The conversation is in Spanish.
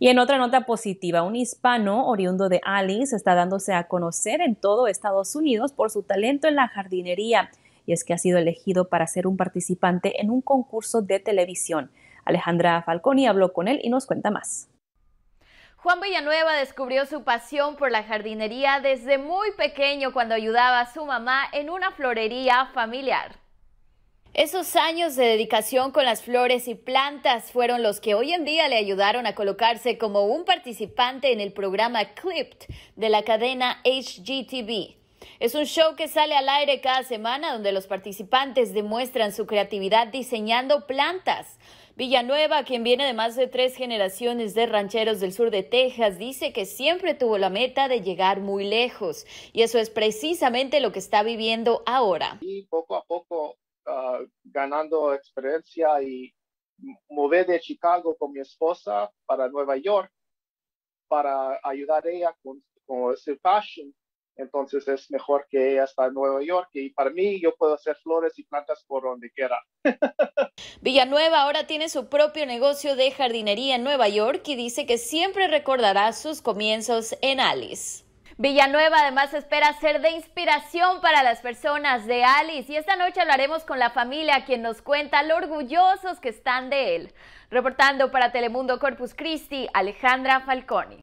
Y en otra nota positiva, un hispano oriundo de Alice está dándose a conocer en todo Estados Unidos por su talento en la jardinería y es que ha sido elegido para ser un participante en un concurso de televisión. Alejandra Falconi habló con él y nos cuenta más. Juan Villanueva descubrió su pasión por la jardinería desde muy pequeño cuando ayudaba a su mamá en una florería familiar. Esos años de dedicación con las flores y plantas fueron los que hoy en día le ayudaron a colocarse como un participante en el programa Clipped de la cadena HGTV. Es un show que sale al aire cada semana donde los participantes demuestran su creatividad diseñando plantas. Villanueva, quien viene de más de tres generaciones de rancheros del sur de Texas, dice que siempre tuvo la meta de llegar muy lejos y eso es precisamente lo que está viviendo ahora. Y poco a poco ganando experiencia y mover de Chicago con mi esposa para Nueva York para ayudar ella con, con su fashion. Entonces es mejor que ella está en Nueva York y para mí yo puedo hacer flores y plantas por donde quiera. Villanueva ahora tiene su propio negocio de jardinería en Nueva York y dice que siempre recordará sus comienzos en Alice. Villanueva además espera ser de inspiración para las personas de Alice y esta noche hablaremos con la familia quien nos cuenta lo orgullosos que están de él. Reportando para Telemundo Corpus Christi, Alejandra Falconi.